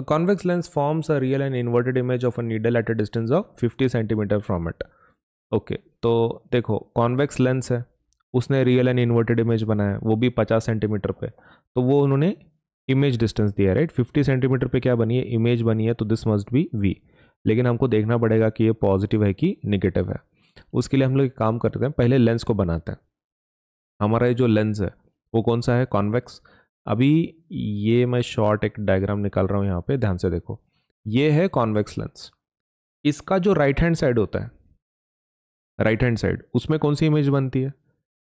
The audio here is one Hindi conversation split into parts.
A convex lens forms a real and inverted image of a needle at a distance of 50 centimetre from it okay तो देखो कॉन्वेक्स लेंस है उसने रियल एंड इन्वर्टेड इमेज बनाया वो भी 50 सेंटीमीटर पे तो वो उन्होंने इमेज डिस्टेंस दिया राइट 50 सेंटीमीटर पे क्या बनी है इमेज बनी है तो दिस मस्ट बी वी लेकिन हमको देखना पड़ेगा कि ये पॉजिटिव है कि निगेटिव है उसके लिए हम लोग काम करते हैं पहले लेंस को बनाते हैं हमारा ये जो लेंस है वो कौन सा है कॉन्वेक्स अभी ये मैं शॉर्ट एक डायग्राम निकाल रहा हूँ यहाँ पे ध्यान से देखो ये है कॉन्वेक्स लेंस इसका जो राइट हैंड साइड होता है राइट हैंड साइड उसमें कौन सी इमेज बनती है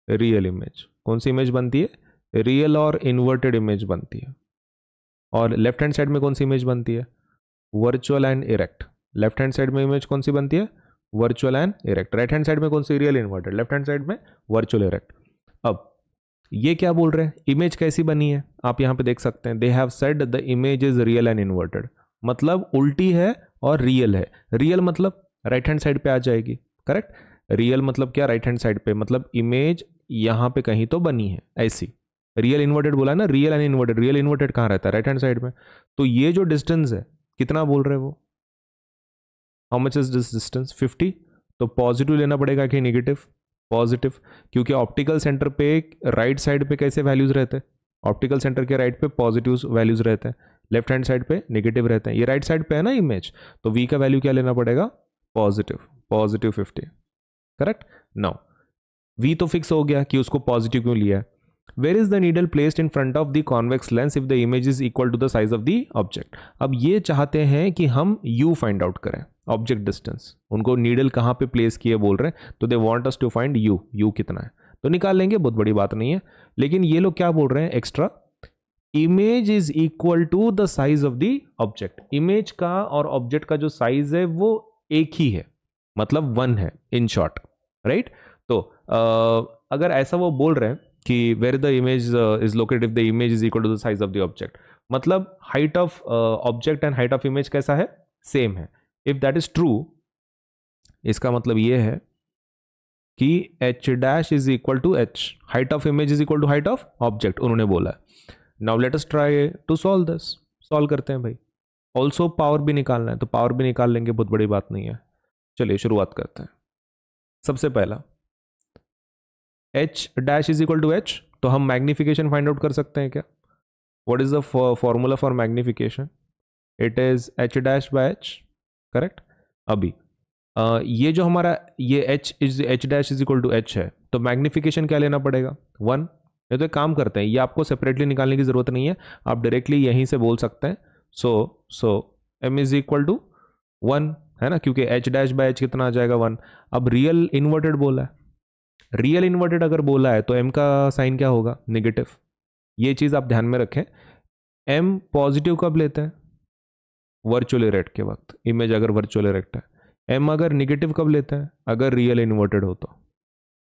रियल इमेज कौन सी इमेज बनती है रियल और इन्वर्टेड इमेज बनती है और लेफ्ट हैंड साइड में कौन सी इमेज बनती है virtual and erect left hand side में इमेज कौन सी बनती है virtual and erect right hand side में कौन सी real inverted left hand side में वर्चुअल इरेक्ट अब ये क्या बोल रहे हैं इमेज कैसी बनी है आप यहाँ पे देख सकते हैं they have said the image is real and inverted मतलब उल्टी है और रियल है रियल मतलब राइट हैंड साइड पे आ जाएगी करेक्ट रियल मतलब क्या राइट हैंड साइड पे मतलब इमेज यहाँ पे कहीं तो बनी है ऐसी रियल इन्वर्टेड बोला ना real and inverted real inverted कहाँ रहता है राइट हैंड साइड में तो ये जो डिस्टेंस है कितना बोल रहे हैं वो how much is this distance fifty तो पॉजिटिव लेना पड़ेगा कि नेगेटिव पॉजिटिव क्योंकि ऑप्टिकल सेंटर पे राइट साइड पे कैसे वैल्यूज़ रहते हैं ऑप्टिकल सेंटर के राइट पे पॉजिटिव वैल्यूज़ रहते हैं लेफ्ट हैंड साइड पे नेगेटिव रहते हैं ये राइट साइड पे है ना इमेज तो वी का वैल्यू क्या लेना पड़ेगा positive positive fifty correct now v तो फिक्स हो गया कि उसको पॉजिटिव क्यों लिया है where is the needle placed in front of the convex lens if the image is equal to the size of the object अब ये चाहते हैं कि हम यू फाइंड आउट करें ऑब्जेक्ट डिस्टेंस उनको नीडल कहाँ पे प्लेस किए बोल रहे हैं तो they want us to find you you कितना है तो निकाल लेंगे बहुत बड़ी बात नहीं है लेकिन ये लोग क्या बोल रहे हैं extra image is equal to the size of the object image का और ऑब्जेक्ट का जो साइज है वो एक ही है मतलब वन है इन शॉर्ट राइट तो uh, अगर ऐसा वो बोल रहे हैं कि where the image is located if the image is equal to the size of the object मतलब height of object and height of image कैसा है सेम है इफ दैट इज ट्रू इसका मतलब ये है कि h dash is equal to h height of image is equal to height of object उन्होंने बोला now let us try to solve this solve करते हैं भाई ऑल्सो पावर भी निकालना है तो पावर भी निकाल लेंगे बहुत बड़ी बात नहीं है चलिए शुरुआत करते हैं सबसे पहला h dash is equal to h तो हम मैग्निफिकेशन फाइंड आउट कर सकते हैं क्या what is the formula for magnification it is h dash by h correct अभी आ, ये जो हमारा ये h is h dash is equal to h है तो मैग्निफिकेशन क्या लेना पड़ेगा वन ये तो एक काम करते हैं ये आपको सेपरेटली निकालने की ज़रूरत नहीं है आप डायरेक्टली यहीं से बोल सकते हैं so so m is equal to one है ना क्योंकि एच डैश बाय एच कितना आ जाएगा वन अब रियल इन्वर्टेड बोला है रियल इन्वर्टेड अगर बोला है तो एम का साइन क्या होगा निगेटिव ये चीज़ आप ध्यान में रखें एम पॉजिटिव कब लेते हैं वर्चुअल इरेक्ट के वक्त इमेज अगर वर्चुअल इरेक्ट है एम अगर निगेटिव कब लेता है अगर रियल इन्वर्टेड हो तो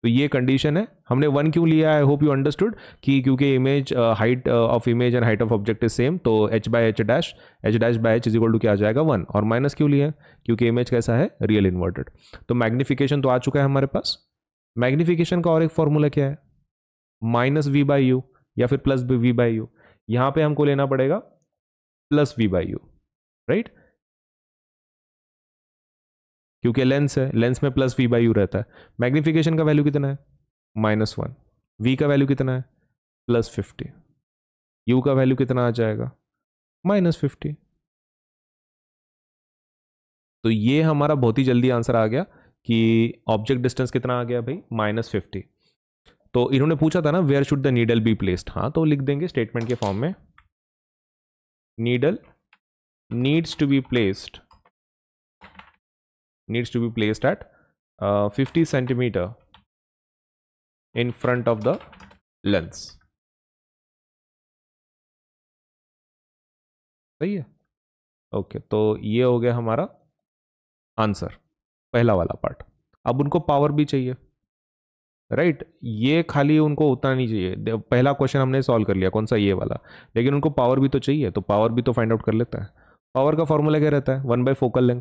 तो ये कंडीशन है हमने वन क्यों लिया है होप यू अंडरस्टूड कि क्योंकि image height of image and height of object is same तो h by h dash h dash by h is equal to क्या आ जाएगा वन और माइनस क्यों लिया है क्योंकि इमेज कैसा है रियल इन्वर्टेड तो मैग्निफिकेशन तो आ चुका है हमारे पास मैग्निफिकेशन का और एक फॉर्मूला क्या है माइनस वी बाई यू या फिर प्लस वी बाई यू यहाँ पे हमको लेना पड़ेगा plus v by u right क्योंकि लेंस है लेंस में प्लस वी बाई यू रहता है मैग्निफिकेशन का वैल्यू कितना है माइनस वन वी का वैल्यू कितना है प्लस फिफ्टी यू का वैल्यू कितना आ जाएगा माइनस फिफ्टी तो ये हमारा बहुत ही जल्दी आंसर आ गया कि ऑब्जेक्ट डिस्टेंस कितना आ गया भाई माइनस फिफ्टी तो इन्होंने पूछा था ना where should the needle be placed हाँ तो लिख देंगे स्टेटमेंट के फॉर्म में needle needs to be placed needs to be placed at uh, 50 centimeter in front of the lens सही है ओके तो ये हो गया हमारा आंसर पहला वाला पार्ट अब उनको पावर भी चाहिए राइट right? ये खाली उनको उतना नहीं चाहिए पहला क्वेश्चन हमने सॉल्व कर लिया कौन सा ये वाला लेकिन उनको पावर भी तो चाहिए तो पावर भी तो फाइंड आउट कर लेता है पावर का फॉर्मूला क्या रहता है वन बाई फोकल लेंथ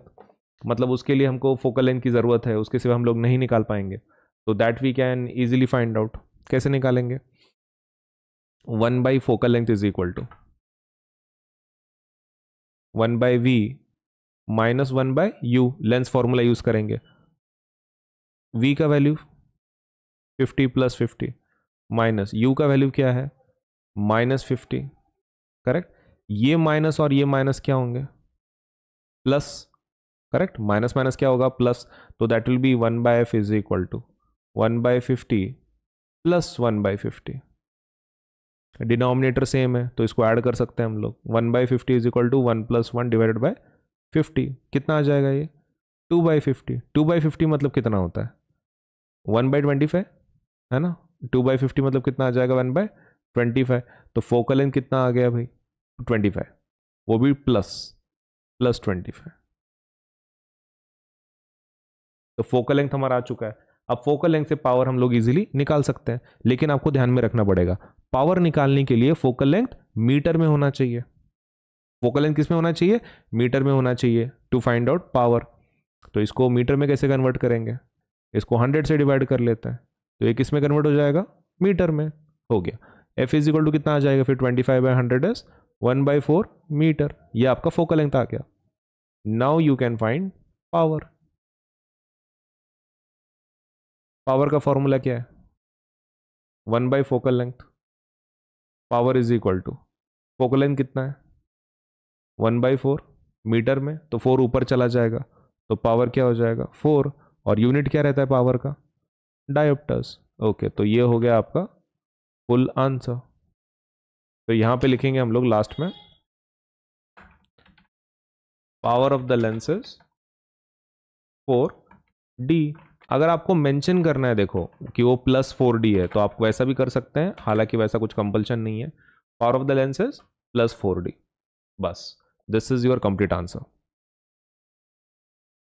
मतलब उसके लिए हमको फोकल लेंथ की ज़रूरत है उसके सिवा हम लोग नहीं निकाल पाएंगे तो that we can easily find out कैसे निकालेंगे one by focal length is equal to one by v minus one by u lens formula use करेंगे वी का value fifty plus fifty minus u का वैल्यू क्या है माइनस फिफ्टी करेक्ट ये माइनस और ये माइनस क्या होंगे प्लस करेक्ट माइनस माइनस क्या होगा प्लस तो that will be one by f is equal to one by fifty plus one by fifty denominator same है तो इसको ऐड कर सकते हैं हम लोग one by fifty is equal to one plus one divided by fifty कितना आ जाएगा ये two by fifty two by fifty मतलब कितना होता है वन बाई ट्वेंटी फाइव है ना टू बाई फिफ्टी मतलब कितना आ जाएगा वन बाय ट्वेंटी फाइव तो फोकल इन कितना आ गया भाई ट्वेंटी फाइव वो भी प्लस प्लस ट्वेंटी फाइव तो फोकल लेंथ हमारा आ चुका है अब फोकल लेंथ से पावर हम लोग इजीली निकाल सकते हैं लेकिन आपको ध्यान में रखना पड़ेगा पावर निकालने के लिए फोकल लेंथ मीटर में होना चाहिए फोकल लेंथ किस में होना चाहिए मीटर में होना चाहिए टू फाइंड आउट पावर तो इसको मीटर में कैसे कन्वर्ट करेंगे इसको हंड्रेड से डिवाइड कर लेते हैं तो ये किस में कन्वर्ट हो जाएगा मीटर में हो गया एफ इज इक्वल टू कितना आ जाएगा फिर twenty five by hundred is one by four metre ये आपका फोकल लेंथ आ गया now you can find power power का फॉर्मूला क्या है one by focal length power is equal to focal length कितना है वन बाई फोर मीटर में तो फोर ऊपर चला जाएगा तो पावर क्या हो जाएगा फोर और यूनिट क्या रहता है पावर का डायोप्टर्स ओके तो ये हो गया आपका फुल आंसर तो यहां पे लिखेंगे हम लोग लास्ट में power of the lenses four D अगर आपको मेंशन करना है देखो कि वो प्लस फोर डी है तो आप वैसा भी कर सकते हैं हालांकि वैसा कुछ कंपल्शन नहीं है power of the lenses plus four D बस this is your complete answer